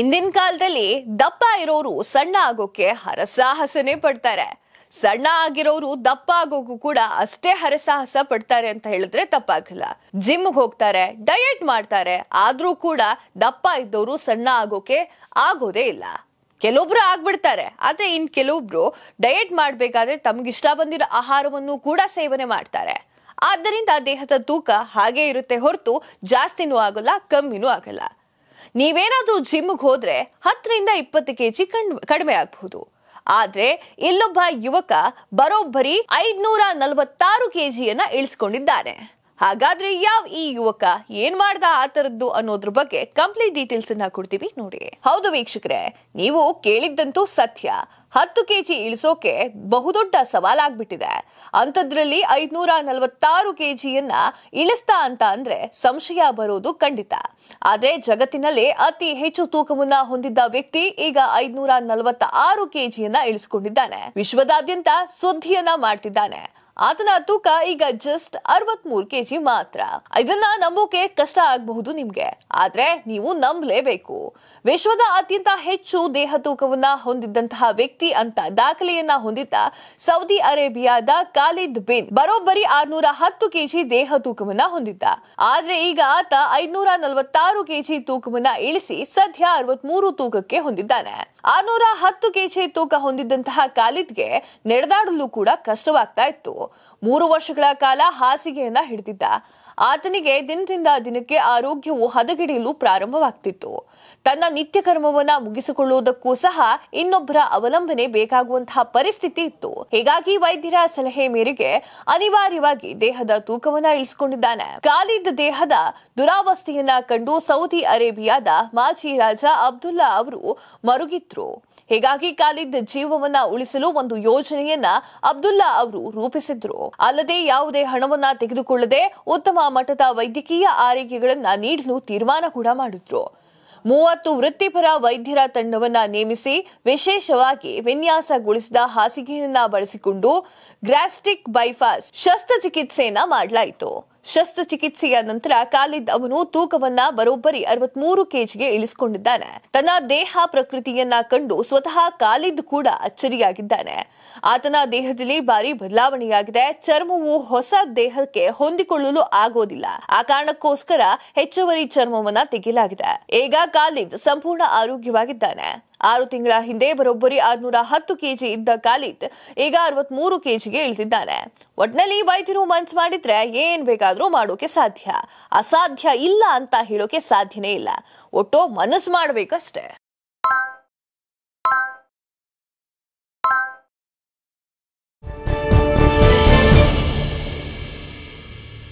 ಇಂದಿನ ಕಾಲದಲ್ಲಿ ದಪ್ಪ ಇರೋರು ಸಣ್ಣ ಆಗೋಕೆ ಹರಸಾಹಸನೇ ಪಡ್ತಾರೆ ಸಣ್ಣ ಆಗಿರೋರು ದಪ್ಪ ಆಗೋಕು ಕೂಡ ಅಷ್ಟೇ ಹರಸಾಹಸ ಪಡ್ತಾರೆ ಅಂತ ಹೇಳಿದ್ರೆ ತಪ್ಪಾಗಲ್ಲ ಜಿಮ್ ಹೋಗ್ತಾರೆ ಡಯಟ್ ಮಾಡ್ತಾರೆ ಆದ್ರೂ ಕೂಡ ದಪ್ಪ ಇದ್ದವರು ಸಣ್ಣ ಆಗೋಕೆ ಆಗೋದೇ ಇಲ್ಲ ಕೆಲವೊಬ್ರು ಆಗ್ಬಿಡ್ತಾರೆ ಆದ್ರೆ ಇನ್ ಕೆಲವೊಬ್ರು ಡಯಟ್ ಮಾಡ್ಬೇಕಾದ್ರೆ ಇಷ್ಟ ಬಂದಿರೋ ಆಹಾರವನ್ನು ಕೂಡ ಸೇವನೆ ಮಾಡ್ತಾರೆ ಆದ್ದರಿಂದ ದೇಹದ ತೂಕ ಹಾಗೆ ಇರುತ್ತೆ ಹೊರತು ಜಾಸ್ತಿನೂ ಆಗಲ್ಲ ಕಮ್ಮಿನೂ ಆಗಲ್ಲ ನೀವೇನಾದ್ರೂ ಜಿಮ್ಗೆ ಹೋದ್ರೆ ಹತ್ತರಿಂದ ಇಪ್ಪತ್ತು ಕೆಜಿ ಕಡಿಮೆ ಆಗಬಹುದು ಆದ್ರೆ ಇಲ್ಲೊಬ್ಬ ಯುವಕ ಬರೋಬ್ಬರಿ ಐದ್ನೂರ ನಲವತ್ತಾರು ಕೆಜಿಯನ್ನ ಇಳಿಸ್ಕೊಂಡಿದ್ದಾನೆ ಹಾಗಾದ್ರೆ ಯಾವ ಈ ಯುವಕ ಏನ್ ಮಾಡ್ದ ಆ ತರದ್ದು ಅನ್ನೋದ್ರ ಬಗ್ಗೆ ಕಂಪ್ಲೀಟ್ ಡೀಟೇಲ್ಸ್ ಅನ್ನ ಕೊಡ್ತೀವಿ ನೋಡಿ ಹೌದು ವೀಕ್ಷಕರೇ ನೀವು ಕೇಳಿದ್ದಂತೂ ಸತ್ಯ ಹತ್ತು ಕೆಜಿ ಇಳಿಸೋಕೆ ಬಹುದೊಡ್ಡ ಸವಾಲಾಗ್ಬಿಟ್ಟಿದೆ ಅಂಥದ್ರಲ್ಲಿ ಐದ್ನೂರ ನಲವತ್ತಾರು ಕೆಜಿಯನ್ನ ಇಳಿಸ್ತಾ ಅಂತ ಅಂದ್ರೆ ಸಂಶಯ ಬರೋದು ಖಂಡಿತ ಆದ್ರೆ ಜಗತ್ತಿನಲ್ಲಿ ಅತಿ ಹೆಚ್ಚು ತೂಕವನ್ನ ಹೊಂದಿದ್ದ ವ್ಯಕ್ತಿ ಈಗ ಐದ್ನೂರ ನಲವತ್ತ ಆರು ಕೆಜಿಯನ್ನ ಇಳಿಸಿಕೊಂಡಿದ್ದಾನೆ ವಿಶ್ವದಾದ್ಯಂತ ಸುದ್ದಿಯನ್ನ ಮಾಡ್ತಿದ್ದಾನೆ ಆತನ ತೂಕ ಈಗ ಜಸ್ಟ್ ಅರವತ್ ಕೆ ಕೆಜಿ ಮಾತ್ರ ಇದನ್ನ ನಂಬೋಕೆ ಕಷ್ಟ ಆಗಬಹುದು ನಿಮ್ಗೆ ಆದ್ರೆ ನೀವು ನಂಬಲೇಬೇಕು ವಿಶ್ವದ ಅತ್ಯಂತ ಹೆಚ್ಚು ದೇಹ ತೂಕವನ್ನ ಹೊಂದಿದ್ದಂತಹ ವ್ಯಕ್ತಿ ಅಂತ ದಾಖಲೆಯನ್ನ ಹೊಂದಿದ್ದ ಸೌದಿ ಅರೇಬಿಯಾದ ಖಾಲಿದ್ ಬಿನ್ ಬರೋಬ್ಬರಿ ಆರ್ನೂರ ಹತ್ತು ಕೆಜಿ ದೇಹ ತೂಕವನ್ನ ಹೊಂದಿದ್ದ ಆದ್ರೆ ಈಗ ಆತ ಐನೂರ ನಲವತ್ತಾರು ಕೆಜಿ ತೂಕವನ್ನ ಇಳಿಸಿ ಸದ್ಯ ಅರವತ್ ಮೂರು ತೂಕಕ್ಕೆ ಹೊಂದಿದ್ದಾನೆ ಆರ್ನೂರ ಹತ್ತು ಕೆಜಿ ತೂಕ ಹೊಂದಿದ್ದಂತಹ ಖಾಲಿದ್ಗೆ ನಡೆದಾಡಲು ಕೂಡ ಕಷ್ಟವಾಗ್ತಾ ಇತ್ತು ಮೂರು ವರ್ಷಗಳ ಕಾಲ ಹಾಸಿಗೆಯನ್ನ ಹಿಡಿದಿದ್ದ ಆತನಿಗೆ ದಿನದಿಂದ ದಿನಕ್ಕೆ ಆರೋಗ್ಯವು ಹದಗೆಡಿಯಲು ಪ್ರಾರಂಭವಾಗ್ತಿತ್ತು ತನ್ನ ನಿತ್ಯ ಕರ್ಮವನ್ನ ಮುಗಿಸಿಕೊಳ್ಳುವುದಕ್ಕೂ ಸಹ ಇನ್ನೊಬ್ಬರ ಅವಲಂಬನೆ ಬೇಕಾಗುವಂತಹ ಪರಿಸ್ಥಿತಿ ಇತ್ತು ಹೀಗಾಗಿ ವೈದ್ಯರ ಸಲಹೆ ಮೇರೆಗೆ ಅನಿವಾರ್ಯವಾಗಿ ದೇಹದ ತೂಕವನ್ನ ಇಳಿಸಿಕೊಂಡಿದ್ದಾನೆ ಕಾಲಿದ್ದ ದೇಹದ ದುರಾವಸ್ಥೆಯನ್ನ ಕಂಡು ಸೌದಿ ಅರೇಬಿಯಾದ ಮಾಜಿ ರಾಜ ಅಬ್ದುಲ್ಲಾ ಅವರು ಮರುಗಿದ್ರು ಹೀಗಾಗಿ ಖಾಲಿದ್ ಜೀವವನ್ನ ಉಳಿಸಲು ಒಂದು ಯೋಜನೆಯನ್ನ ಅಬ್ದುಲ್ಲಾ ಅವರು ರೂಪಿಸಿದ್ರು ಅಲ್ಲದೆ ಯಾವುದೇ ಹಣವನ್ನ ತೆಗೆದುಕೊಳ್ಳದೆ ಉತ್ತಮ ಮಟ್ಟದ ವೈದ್ಯಕೀಯ ಆರೈಕೆಗಳನ್ನ ನೀಡಲು ತೀರ್ಮಾನ ಕೂಡ ಮಾಡಿದ್ರು ಮೂವತ್ತು ವೃತ್ತಿಪರ ವೈದ್ಯರ ತಂಡವನ್ನ ನೇಮಿಸಿ ವಿಶೇಷವಾಗಿ ವಿನ್ಯಾಸಗೊಳಿಸಿದ ಹಾಸಿಗೆಯನ್ನ ಬಳಸಿಕೊಂಡು ಗ್ರಾಸ್ಟಿಕ್ ಬೈಪಾಸ್ ಶಸ್ತ್ರಚಿಕಿತ್ಸೆಯನ್ನ ಮಾಡಲಾಯಿತು ಶಸ್ತ್ರಚಿಕಿತ್ಸೆಯ ನಂತರ ಖಾಲಿದ್ ಅವನು ತೂಕವನ್ನ ಬರೋಬ್ಬರಿ ಅರವತ್ಮೂರು ಕೆಜಿಗೆ ಇಳಿಸಿಕೊಂಡಿದ್ದಾನೆ ತನ್ನ ದೇಹ ಪ್ರಕೃತಿಯನ್ನ ಕಂಡು ಸ್ವತಃ ಖಾಲಿದ್ ಕೂಡ ಅಚ್ಚರಿಯಾಗಿದ್ದಾನೆ ಆತನ ದೇಹದಲ್ಲಿ ಭಾರಿ ಬದಲಾವಣೆಯಾಗಿದೆ ಚರ್ಮವು ಹೊಸ ದೇಹಕ್ಕೆ ಹೊಂದಿಕೊಳ್ಳಲು ಆಗೋದಿಲ್ಲ ಆ ಕಾರಣಕ್ಕೋಸ್ಕರ ಹೆಚ್ಚುವರಿ ಚರ್ಮವನ್ನ ತೆಗೆಯಲಾಗಿದೆ ಈಗ ಖಾಲಿದ್ ಸಂಪೂರ್ಣ ಆರೋಗ್ಯವಾಗಿದ್ದಾನೆ ಆರು ತಿಂಗಳ ಹಿಂದೆ ಬರೋಬ್ಬರಿ ಆರ್ನೂರ ಹತ್ತು ಕೆಜಿ ಇದ್ದ ಖಾಲಿದ್ ಈಗ ಅರವತ್ಮೂರು ಕೆಜಿಗೆ ಇಳಿದಿದ್ದಾರೆ ಒಟ್ನಲ್ಲಿ ವೈದ್ಯರು ಮನ್ಸ್ ಮಾಡಿದ್ರೆ ಏನ್ ಬೇಕಾದ್ರೂ ಮಾಡೋಕೆ ಸಾಧ್ಯ ಅಸಾಧ್ಯ ಇಲ್ಲ ಅಂತ ಹೇಳೋಕೆ ಸಾಧ್ಯನೇ ಇಲ್ಲ ಒಟ್ಟು ಮನಸ್ಸು ಮಾಡ್ಬೇಕಷ್ಟೇ